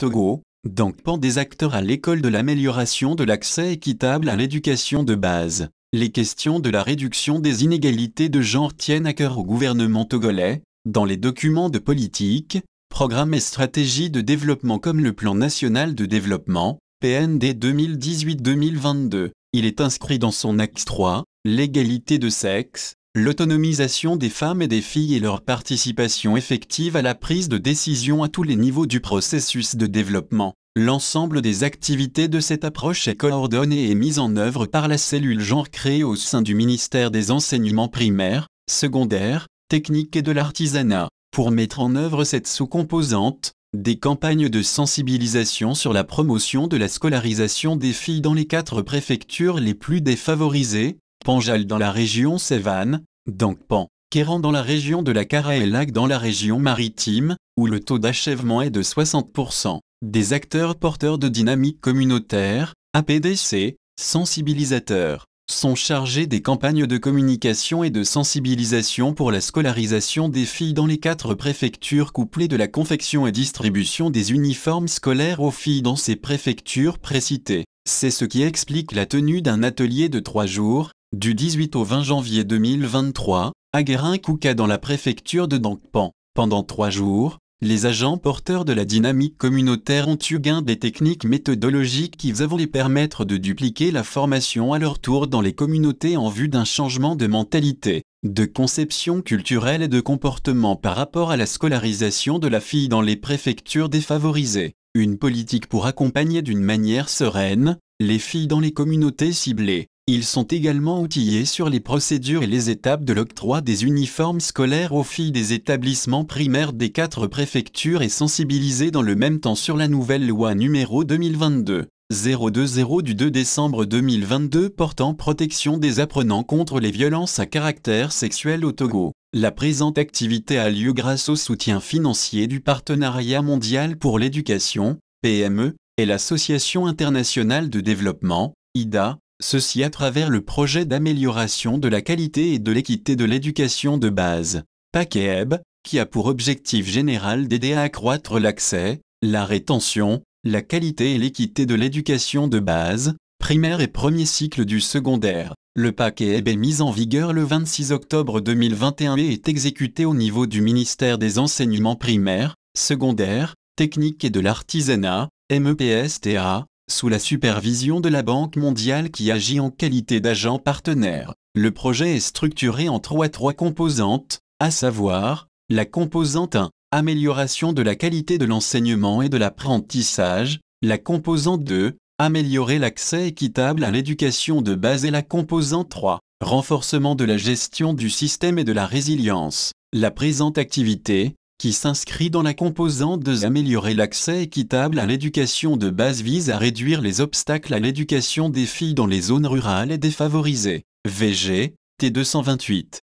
Togo, donc pan des acteurs à l'école de l'amélioration de l'accès équitable à l'éducation de base. Les questions de la réduction des inégalités de genre tiennent à cœur au gouvernement togolais, dans les documents de politique, programmes et stratégies de développement comme le Plan national de développement, PND 2018-2022. Il est inscrit dans son axe 3, l'égalité de sexe, l'autonomisation des femmes et des filles et leur participation effective à la prise de décision à tous les niveaux du processus de développement. L'ensemble des activités de cette approche est coordonnée et mise en œuvre par la cellule genre créée au sein du ministère des enseignements primaires, secondaires, techniques et de l'artisanat. Pour mettre en œuvre cette sous-composante, des campagnes de sensibilisation sur la promotion de la scolarisation des filles dans les quatre préfectures les plus défavorisées, Panjale dans la région Sévan, Dangpan, Kéran dans la région de la Cara et Lac dans la région maritime, où le taux d'achèvement est de 60%. Des acteurs porteurs de dynamique communautaire, APDC, sensibilisateurs, sont chargés des campagnes de communication et de sensibilisation pour la scolarisation des filles dans les quatre préfectures couplées de la confection et distribution des uniformes scolaires aux filles dans ces préfectures précitées. C'est ce qui explique la tenue d'un atelier de trois jours, du 18 au 20 janvier 2023, à Guérin-Kouka dans la préfecture de Dangpan. Pendant trois jours, les agents porteurs de la dynamique communautaire ont eu gain des techniques méthodologiques qui vont les permettre de dupliquer la formation à leur tour dans les communautés en vue d'un changement de mentalité, de conception culturelle et de comportement par rapport à la scolarisation de la fille dans les préfectures défavorisées. Une politique pour accompagner d'une manière sereine les filles dans les communautés ciblées ils sont également outillés sur les procédures et les étapes de l'octroi des uniformes scolaires aux filles des établissements primaires des quatre préfectures et sensibilisés dans le même temps sur la nouvelle loi numéro 2022. 020 du 2 décembre 2022 portant protection des apprenants contre les violences à caractère sexuel au Togo. La présente activité a lieu grâce au soutien financier du Partenariat mondial pour l'éducation, PME, et l'Association internationale de développement, IDA, ceci à travers le projet d'amélioration de la qualité et de l'équité de l'éducation de base, PAC-EB, qui a pour objectif général d'aider à accroître l'accès, la rétention, la qualité et l'équité de l'éducation de base, primaire et premier cycle du secondaire. Le PAC-EB est mis en vigueur le 26 octobre 2021 et est exécuté au niveau du ministère des Enseignements primaires, secondaires, techniques et de l'artisanat, MEPSTA, sous la supervision de la Banque mondiale qui agit en qualité d'agent partenaire, le projet est structuré en trois trois composantes, à savoir, la composante 1, amélioration de la qualité de l'enseignement et de l'apprentissage, la composante 2, améliorer l'accès équitable à l'éducation de base et la composante 3, renforcement de la gestion du système et de la résilience. La présente activité, qui s'inscrit dans la composante de améliorer l'accès équitable à l'éducation de base vise à réduire les obstacles à l'éducation des filles dans les zones rurales et défavorisées. VG, T228.